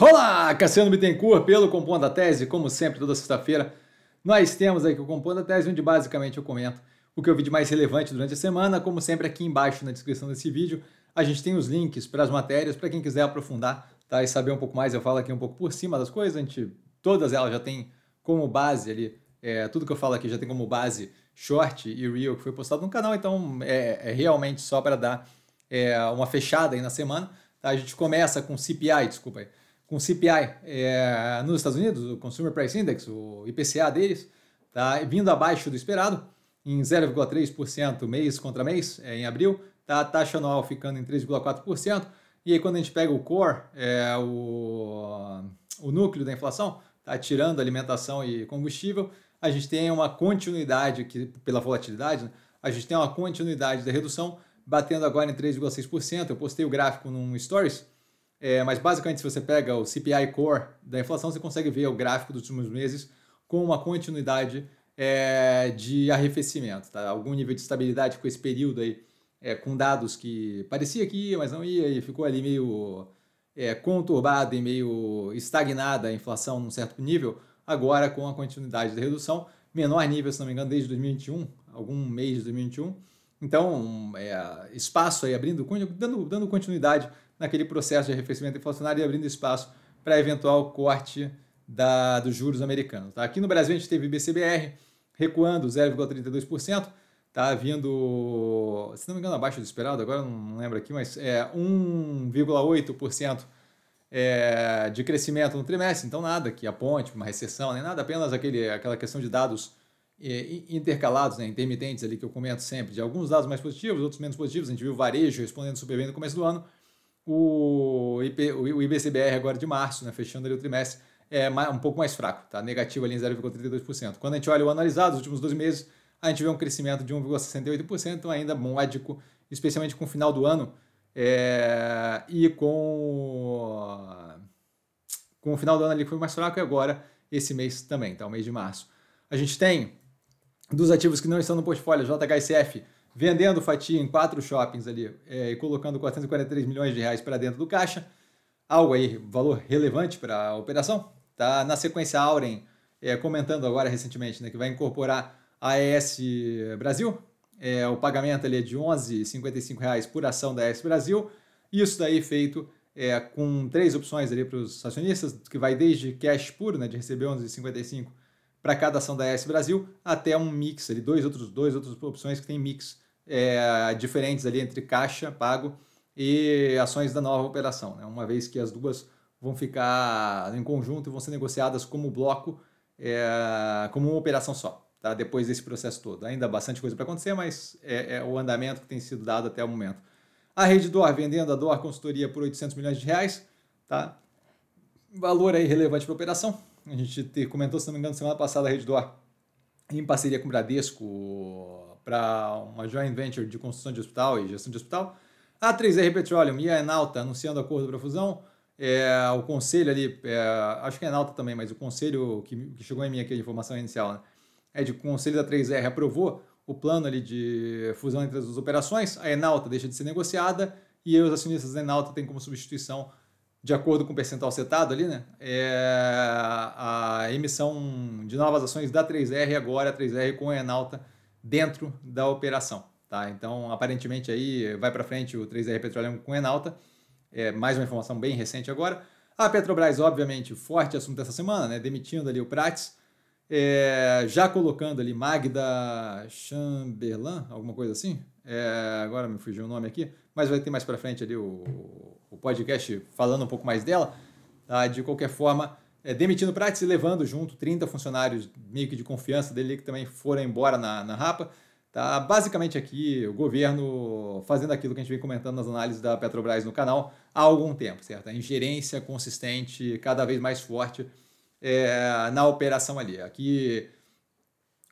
Olá, Cassiano Bittencourt pelo Compondo a Tese, como sempre, toda sexta-feira. Nós temos aqui o Compondo a Tese, onde basicamente eu comento o que eu vi de mais relevante durante a semana. Como sempre, aqui embaixo na descrição desse vídeo, a gente tem os links para as matérias, para quem quiser aprofundar tá? e saber um pouco mais. Eu falo aqui um pouco por cima das coisas, a gente, todas elas já tem como base ali, é, tudo que eu falo aqui já tem como base short e real que foi postado no canal, então é, é realmente só para dar é, uma fechada aí na semana. Tá? A gente começa com CPI, desculpa aí com CPI é, eh, nos Estados Unidos, o Consumer Price Index, o IPCA deles, tá vindo abaixo do esperado, em 0,3% mês contra mês, é, em abril, tá a taxa anual ficando em 3,4%, e aí quando a gente pega o core, é, o, o núcleo da inflação, tá tirando alimentação e combustível, a gente tem uma continuidade, que, pela volatilidade, né? a gente tem uma continuidade da redução, batendo agora em 3,6%. Eu postei o gráfico num Stories, é, mas basicamente, se você pega o CPI Core da inflação, você consegue ver o gráfico dos últimos meses com uma continuidade é, de arrefecimento, tá? algum nível de estabilidade com esse período aí, é, com dados que parecia que ia, mas não ia, e ficou ali meio é, conturbado e meio estagnada a inflação num certo nível, agora com a continuidade da redução, menor nível, se não me engano, desde 2021, algum mês de 2021. Então, é, espaço aí abrindo, dando, dando continuidade naquele processo de arrefecimento inflacionário e abrindo espaço para eventual corte da, dos juros americanos. Tá? Aqui no Brasil a gente teve BCBR recuando 0,32%, tá vindo, se não me engano, abaixo do esperado, agora não lembro aqui, mas é 1,8% é, de crescimento no trimestre, então nada que aponte uma recessão, nem nada, apenas aquele, aquela questão de dados é, intercalados, né, intermitentes ali que eu comento sempre, de alguns dados mais positivos, outros menos positivos, a gente viu o varejo respondendo super bem no começo do ano, o, IP, o IBCBR agora de março, né, fechando ali o trimestre, é um pouco mais fraco, tá? Negativo ali em 0,32%. Quando a gente olha o analisado, os últimos dois meses, a gente vê um crescimento de 1,68%, ainda módico, especialmente com o final do ano é, e com, com o final do ano ali que foi mais fraco e agora esse mês também, tá? O mês de março. A gente tem dos ativos que não estão no portfólio, JHSF vendendo fatia em quatro shoppings ali é, e colocando 443 milhões de reais para dentro do caixa, algo aí, valor relevante para a operação. Tá na sequência a Auren é, comentando agora recentemente né, que vai incorporar a AES Brasil, é, o pagamento ali é de R$ 11,55 por ação da AES Brasil, isso daí feito é, com três opções ali para os acionistas, que vai desde cash puro, né, de receber R$ 11,55 para cada ação da AES Brasil, até um mix ali, dois outros, dois outros opções que tem mix é, diferentes ali entre caixa pago e ações da nova operação, né? uma vez que as duas vão ficar em conjunto e vão ser negociadas como bloco, é, como uma operação só, tá? depois desse processo todo. Ainda bastante coisa para acontecer, mas é, é, o andamento que tem sido dado até o momento. A Rede Dor vendendo a Dor Consultoria por 800 milhões de reais, tá? valor aí relevante para a operação. A gente comentou, se não me engano, semana passada a Rede Dor, em parceria com o Bradesco, para uma joint venture de construção de hospital e gestão de hospital. A 3R é Petroleum e a Enalta anunciando acordo para fusão. É, o conselho ali, é, acho que é Enalta também, mas o conselho que, que chegou em mim aqui a informação inicial, né, é de que o conselho da 3R aprovou o plano ali de fusão entre as duas operações. A Enalta deixa de ser negociada e os acionistas da Enalta têm como substituição de acordo com o percentual setado ali, né? É a emissão de novas ações da 3R agora, a 3R com a Enalta dentro da operação. Tá? Então, aparentemente, aí vai para frente o 3R Petroleum com Enalta. É mais uma informação bem recente agora. A Petrobras, obviamente, forte assunto essa semana, né? demitindo ali o Prates, é, já colocando ali Magda Chamberlain, alguma coisa assim. É, agora me fugiu o nome aqui, mas vai ter mais para frente ali o, o podcast falando um pouco mais dela. Tá? De qualquer forma, é, demitindo Prates e levando junto 30 funcionários meio que de confiança dele que também foram embora na, na rapa. Tá basicamente aqui o governo fazendo aquilo que a gente vem comentando nas análises da Petrobras no canal há algum tempo, certo? A ingerência consistente, cada vez mais forte é, na operação ali. Aqui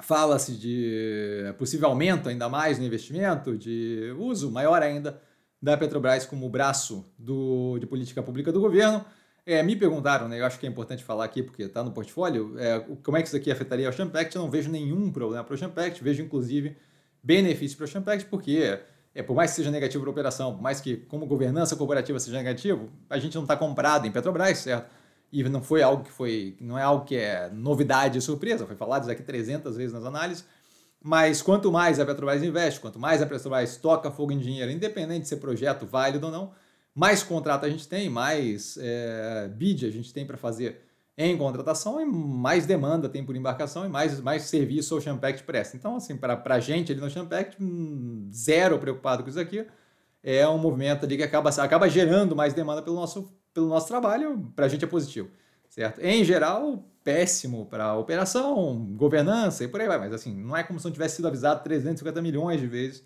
fala-se de possível aumento ainda mais no investimento, de uso maior ainda da Petrobras como braço do, de política pública do governo é, me perguntaram, né? Eu acho que é importante falar aqui, porque está no portfólio, é, como é que isso aqui afetaria o Champact? Eu não vejo nenhum problema para o Champact, vejo inclusive benefício para o Champact, porque é, por mais que seja negativo para a operação, por mais que como governança corporativa seja negativo, a gente não está comprado em Petrobras, certo? E não foi algo que foi, não é algo que é novidade e surpresa, foi falado isso aqui 300 vezes nas análises, mas quanto mais a Petrobras investe, quanto mais a Petrobras toca fogo em dinheiro, independente se é projeto válido ou não, mais contrato a gente tem, mais é, bid a gente tem para fazer em contratação e mais demanda tem por embarcação e mais, mais serviço o Ocean presta. Então, assim, para a gente ali no Ocean hum, zero preocupado com isso aqui, é um movimento ali que acaba, acaba gerando mais demanda pelo nosso, pelo nosso trabalho, para a gente é positivo, certo? Em geral, péssimo para operação, governança e por aí vai, mas assim, não é como se não tivesse sido avisado 350 milhões de vezes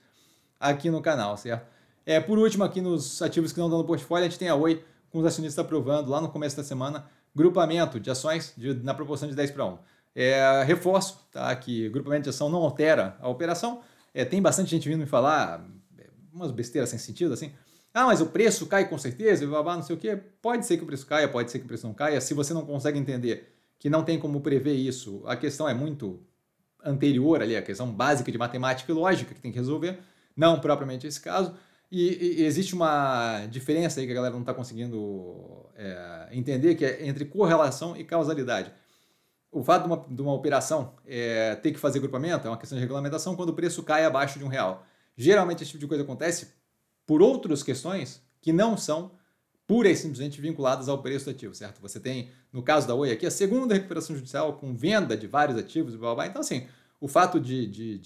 aqui no canal, certo? É, por último, aqui nos ativos que não estão no portfólio, a gente tem a Oi, com os acionistas aprovando lá no começo da semana, grupamento de ações de, na proporção de 10 para 1. É, reforço tá, que grupamento de ação não altera a operação. É, tem bastante gente vindo me falar é, umas besteiras sem sentido, assim. Ah, mas o preço cai com certeza, babá, não sei o quê. Pode ser que o preço caia, pode ser que o preço não caia. Se você não consegue entender que não tem como prever isso, a questão é muito anterior ali, a questão básica de matemática e lógica que tem que resolver, não propriamente esse caso. E, e, existe uma diferença aí que a galera não está conseguindo é, entender, que é entre correlação e causalidade. O fato de uma, de uma operação é, ter que fazer grupamento é uma questão de regulamentação quando o preço cai abaixo de um real. Geralmente esse tipo de coisa acontece por outras questões que não são pura e simplesmente vinculadas ao preço do ativo, certo? Você tem, no caso da Oi aqui, a segunda recuperação judicial com venda de vários ativos, blá, blá, blá. Então, assim, o fato de, de,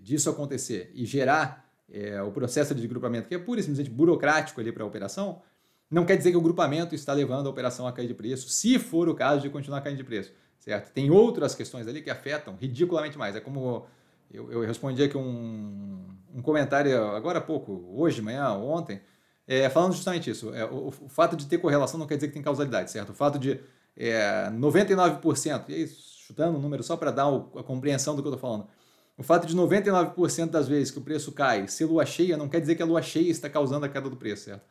de, acontecer e gerar é, o processo de grupamento, que é pura e simplesmente burocrático ali para a operação, não quer dizer que o grupamento está levando a operação a cair de preço, se for o caso de continuar caindo de preço, certo? Tem outras questões ali que afetam ridiculamente mais. É como eu, eu respondi aqui um, um comentário agora há pouco, hoje, manhã, ontem, é, falando justamente isso. É, o, o, fato de ter correlação não quer dizer que tem causalidade, certo? O fato de é, 99%, e aí chutando um número só para dar o, a compreensão do que eu estou falando, o fato de 99% das vezes que o preço cai ser lua cheia não quer dizer que a lua cheia está causando a queda do preço, certo?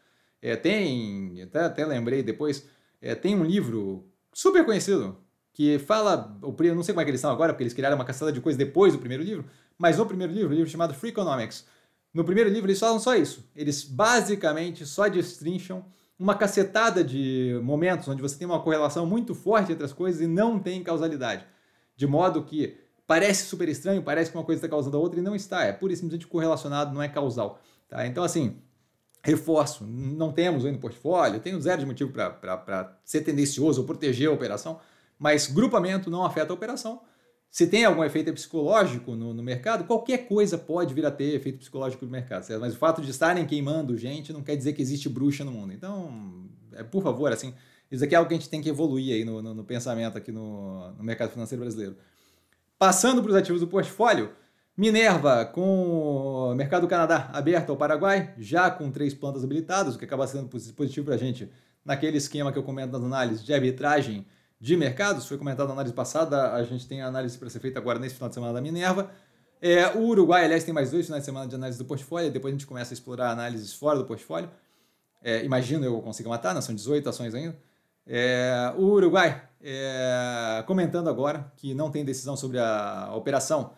É, tem, até, até lembrei depois, é, tem um livro super conhecido que fala, o não sei como é que eles estão agora, porque eles criaram uma caçada de coisas depois do primeiro livro, mas no primeiro livro, um livro chamado Free Economics, no primeiro livro eles falam só isso. Eles basicamente só destrincham uma cacetada de momentos onde você tem uma correlação muito forte entre as coisas e não tem causalidade. De modo que parece super estranho, parece que uma coisa está causando a outra e não está. É pura e simplesmente correlacionado, não é causal. Tá? Então, assim, reforço, não temos ainda portfólio, tenho zero de motivo para ser tendencioso ou proteger a operação, mas grupamento não afeta a operação. Se tem algum efeito psicológico no, no mercado, qualquer coisa pode vir a ter efeito psicológico no mercado, certo? mas o fato de estarem queimando gente não quer dizer que existe bruxa no mundo. Então, é, por favor, assim, isso aqui é algo que a gente tem que evoluir aí no, no, no pensamento aqui no mercado financeiro brasileiro. Passando para os ativos do portfólio, Minerva com o mercado do Canadá aberto ao Paraguai, já com três plantas habilitadas, o que acaba sendo positivo para a gente naquele esquema que eu comento nas análises de arbitragem de mercados. Foi comentado na análise passada, a gente tem a análise para ser feita agora nesse final de semana da Minerva. É, o Uruguai, aliás, tem mais dois finais de semana de análise do portfólio, depois a gente começa a explorar análises fora do portfólio. É, imagino eu consiga matar, né? são 18 ações ainda. É, o Uruguai é, comentando agora que não tem decisão sobre a operação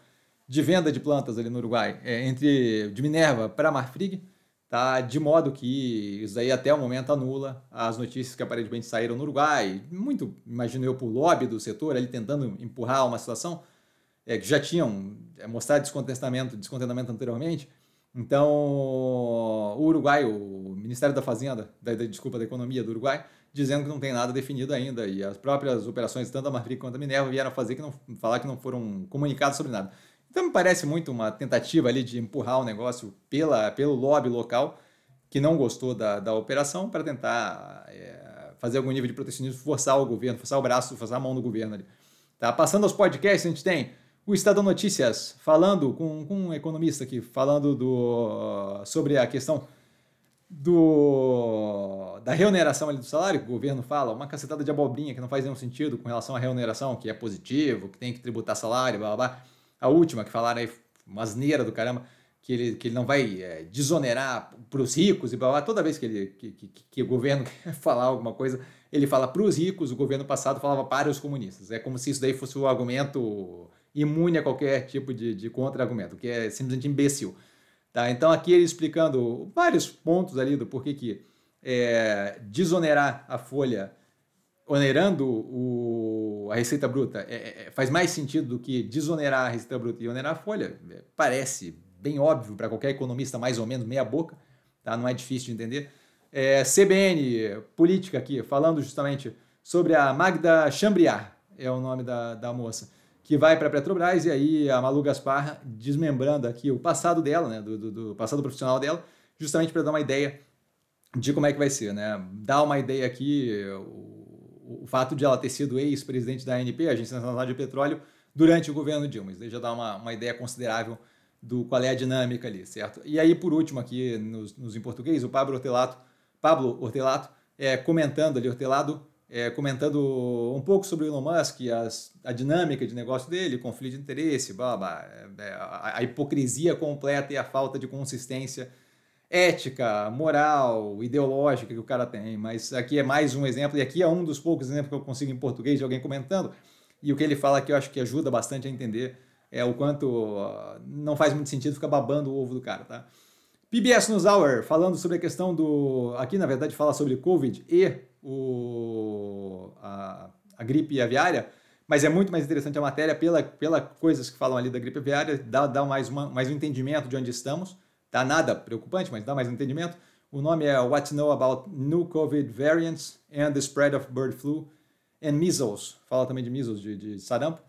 de venda de plantas ali no Uruguai é, entre de Minerva para Marfrig, tá? De modo que isso aí até o momento anula as notícias que aparentemente saíram no Uruguai, muito imagino eu por lobby do setor ali tentando empurrar uma situação é, que já tinham é, mostrado descontentamento, descontentamento anteriormente. Então, o Uruguai, o Ministério da Fazenda, da, da, desculpa, da Economia do Uruguai, dizendo que não tem nada definido ainda. E as próprias operações, tanto da Marfrig quanto da Minerva, vieram fazer que não, falar que não foram comunicados sobre nada. Então me parece muito uma tentativa ali de empurrar o negócio pela, pelo lobby local que não gostou da, da operação para tentar é, fazer algum nível de protecionismo, forçar o governo, forçar o braço, forçar a mão do governo ali. Tá? Passando aos podcasts, a gente tem o Estado Notícias falando com, com um economista aqui, falando do, sobre a questão do da remuneração ali do salário, que o governo fala, uma cacetada de abobrinha que não faz nenhum sentido com relação à remuneração, que é positivo, que tem que tributar salário, blá blá blá. A última que falaram aí, uma asneira do caramba, que ele, que ele não vai é, desonerar para os ricos e blá blá. Toda vez que, ele, que, que, que o governo quer falar alguma coisa, ele fala para os ricos, o governo passado falava para os comunistas. É como se isso daí fosse um argumento imune a qualquer tipo de, de contra-argumento, que é simplesmente imbecil. Tá? Então, aqui ele explicando vários pontos ali do porquê que é, desonerar a folha onerando o, a receita bruta é, é, é faz mais sentido do que desonerar a receita bruta e onerar a folha. É, parece bem óbvio para qualquer economista, mais ou menos meia boca, tá? não é difícil de entender. É, CBN, política aqui, falando justamente sobre a Magda Chambriard, é o nome da, da moça que vai para a Petrobras, e aí a Malu Gaspar desmembrando aqui o passado dela, né, do, do, do passado profissional dela, justamente para dar uma ideia de como é que vai ser. Né? Dá uma ideia aqui, o, o fato de ela ter sido ex-presidente da ANP, Agência Nacional de Petróleo, durante o governo Dilma. Isso já dá uma, uma ideia considerável do qual é a dinâmica ali, certo? E aí, por último, aqui nos, nos em português, o Pablo Hortelato, Pablo Hortelato é, comentando ali, Hortelado é, comentando um pouco sobre o Elon Musk, as, a dinâmica de negócio dele, conflito de interesse, blá, blá, é, é, a, a hipocrisia completa e a falta de consistência ética, moral, ideológica que o cara tem. Mas aqui é mais um exemplo, e aqui é um dos poucos exemplos que eu consigo em português de alguém comentando. E o que ele fala que eu acho que ajuda bastante a entender é o quanto não faz muito sentido ficar babando o ovo do cara, tá? PBS News Hour, falando sobre a questão do. Aqui, na verdade, fala sobre Covid e o, a, a, gripe aviária, mas é muito mais interessante a matéria pela, pela coisas que falam ali da gripe aviária, dá, dá mais, uma, mais um entendimento de onde estamos. Dá tá nada preocupante, mas dá mais um entendimento. O nome é What to Know About New COVID Variants and the Spread of Bird Flu and Measles. Fala também de measles, de, de sarampo.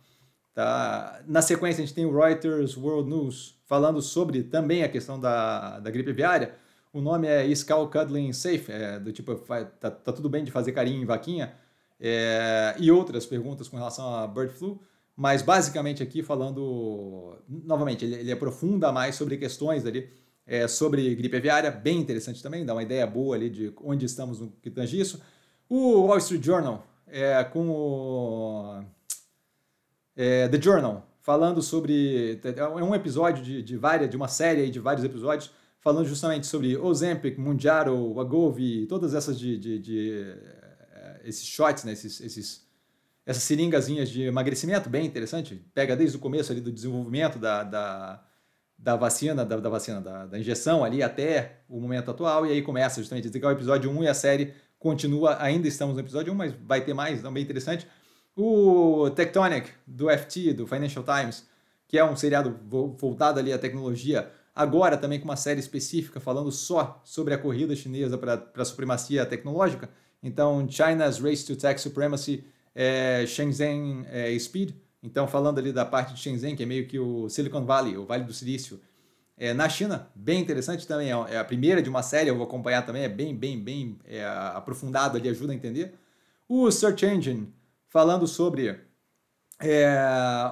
Tá? Na sequência, a gente tem o Reuters World News falando sobre também a questão da, da gripe aviária. O nome é Skull Cuddling Safe, é, do tipo, tá, tá, tudo bem de fazer carinho em vaquinha, é, e outras perguntas com relação a bird flu, mas basicamente aqui falando, novamente, ele, ele aprofunda mais sobre questões ali, é, sobre gripe aviária, bem interessante também, dá uma ideia boa ali de onde estamos no que tange isso. O Wall Street Journal, é, com o é, The Journal, falando sobre. É um episódio de, de várias, de uma série de vários episódios, falando justamente sobre Ozempic, Mundiaro, Wagovi, todas essas de, de, de. Eh, esses shots, né? esses, esses essas seringazinhas de emagrecimento, bem interessante. Pega desde o começo ali do desenvolvimento da, da, da vacina, da, da vacina, da, da, injeção ali até o momento atual, e aí começa justamente esse é o episódio 1 e a série continua, ainda estamos no episódio 1, mas vai ter mais, então bem interessante. O Tectonic, do FT, do Financial Times, que é um seriado voltado ali à tecnologia, agora também com uma série específica falando só sobre a corrida chinesa para a supremacia tecnológica. Então, China's Race to Tech Supremacy, é, Shenzhen é, Speed. Então, falando ali da parte de Shenzhen, que é meio que o Silicon Valley, o Vale do Silício, é, na China, bem interessante também. É, é a primeira de uma série, eu vou acompanhar também, é bem, bem, bem é, aprofundado ali, ajuda a entender. O Search Engine, falando sobre é,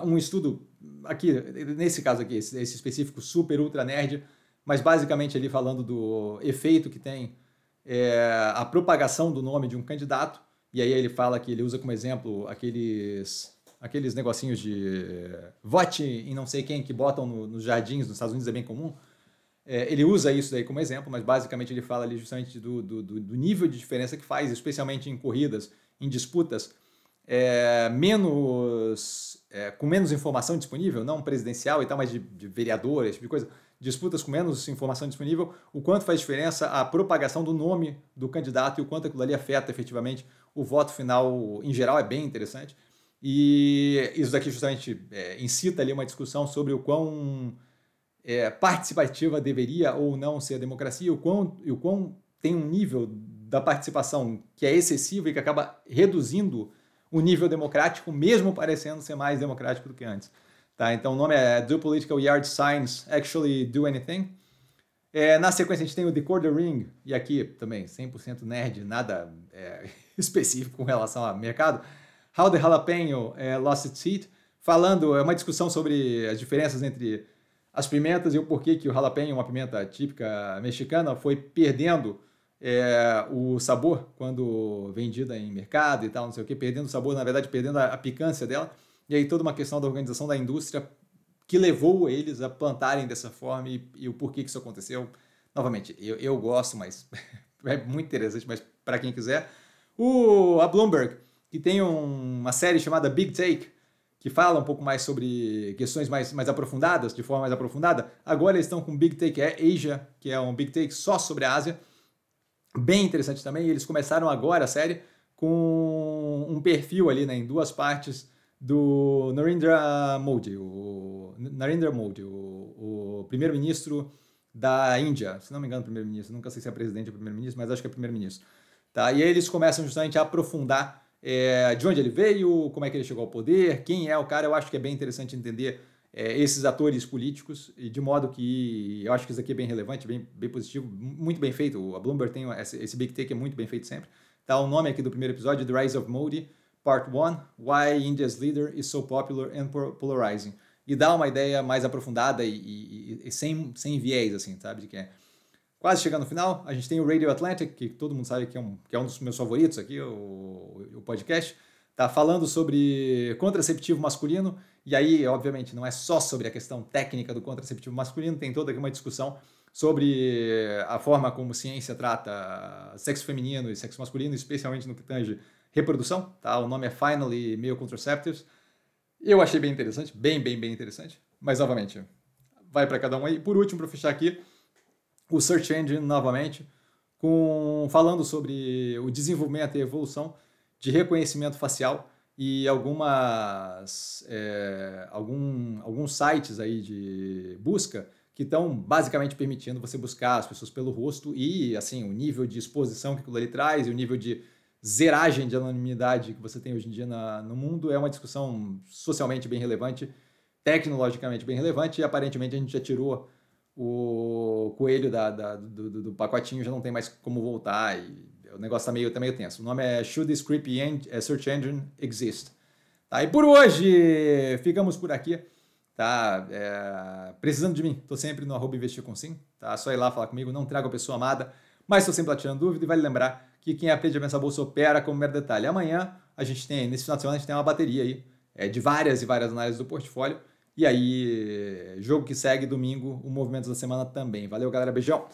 um estudo aqui, nesse caso aqui, esse, esse, específico super ultra nerd, mas basicamente ali falando do efeito que tem é, a propagação do nome de um candidato, e aí ele fala que ele usa como exemplo aqueles aqueles negocinhos de é, vote em não sei quem que botam no, nos jardins nos Estados Unidos é bem comum. É, ele usa isso daí como exemplo, mas basicamente ele fala ali justamente do, do, do nível de diferença que faz, especialmente em corridas, em disputas, é, menos é, com menos informação disponível, não presidencial e tal, mas de, de vereador, esse tipo de coisa, disputas com menos informação disponível, o quanto faz diferença a propagação do nome do candidato e o quanto aquilo ali afeta efetivamente o voto final, em geral, é bem interessante. E isso daqui justamente é, incita ali uma discussão sobre o quão é, participativa deveria ou não ser a democracia, o quão, o quão tem um nível da participação que é excessivo e que acaba reduzindo o nível democrático, mesmo parecendo ser mais democrático do que antes. Tá? Então o nome é Do Political Yard Signs Actually Do Anything? É, na sequência a gente tem o Decode the Ring, e aqui também 100% nerd, nada é, específico com relação a mercado. How the Jalapeno é, Lost Its Heat, falando, é uma discussão sobre as diferenças entre as pimentas e o porquê que o jalapeno, é uma pimenta típica mexicana, foi perdendo é, o sabor quando vendida em mercado e tal, não sei o que, perdendo o sabor, na verdade, perdendo a, a picância dela. E aí toda uma questão da organização da indústria que levou eles a plantarem dessa forma e, e o porquê que isso aconteceu. Novamente, eu, eu gosto, mas é muito interessante, mas para quem quiser. O, a Bloomberg, que tem um, uma série chamada Big Take, que fala um pouco mais sobre questões mais, mais aprofundadas, de forma mais aprofundada. Agora eles estão com Big Take é Asia, que é um Big Take só sobre a Ásia bem interessante também. Eles começaram agora a série com um perfil ali, né, em duas partes do Narendra Modi, o Narendra Modi, o, o primeiro-ministro da Índia, se não me engano, primeiro-ministro, nunca sei se é presidente ou primeiro-ministro, mas acho que é primeiro-ministro. Tá? E aí eles começam justamente a aprofundar é, de onde ele veio, como é que ele chegou ao poder, quem é o cara. Eu acho que é bem interessante entender é, esses atores políticos, e de modo que eu acho que isso aqui é bem relevante, bem, bem positivo, muito bem feito. A Bloomberg tem esse, esse big take é muito bem feito sempre. Tá o nome aqui do primeiro episódio, The Rise of Modi, Part 1, Why India's Leader is So Popular and Polarizing. E dá uma ideia mais aprofundada e, e, e sem, sem viés, assim, sabe? De que é. Quase chegando no final, a gente tem o Radio Atlantic, que todo mundo sabe que é um, que é um dos meus favoritos aqui, o, o podcast. Tá falando sobre contraceptivo masculino e aí, obviamente, não é só sobre a questão técnica do contraceptivo masculino, tem toda aqui uma discussão sobre a forma como ciência trata sexo feminino e sexo masculino, especialmente no que tange reprodução, tá? O nome é Finally Male Contraceptives. Eu achei bem interessante, bem, bem, bem interessante. Mas, novamente, vai para cada um aí. Por último, para fechar aqui, o Search Engine, novamente, com, falando sobre o desenvolvimento e evolução de reconhecimento facial e algumas é, algum, alguns sites aí de busca que estão basicamente permitindo você buscar as pessoas pelo rosto e assim o nível de exposição que aquilo ali traz e o nível de zeragem de anonimidade que você tem hoje em dia na, no mundo é uma discussão socialmente bem relevante, tecnologicamente bem relevante e aparentemente a gente já tirou o coelho da, da do, do, do pacotinho, já não tem mais como voltar e o negócio tá meio, tá meio tenso. O nome é Should This Creepy eh, Search Engine Exist? Tá, e por hoje, ficamos por aqui. Tá, é, precisando de mim, tô sempre no arroba investir com sim, tá? Só ir lá falar comigo, não trago a pessoa amada, mas tô sempre lá tirando dúvida e vale lembrar que quem aprende a pensar bolsa opera como mero detalhe. Amanhã a gente tem, nesse final de semana, a gente tem uma bateria aí é, de várias e várias análises do portfólio. E aí, jogo que segue, domingo, o movimento da semana também. Valeu, galera. Beijão!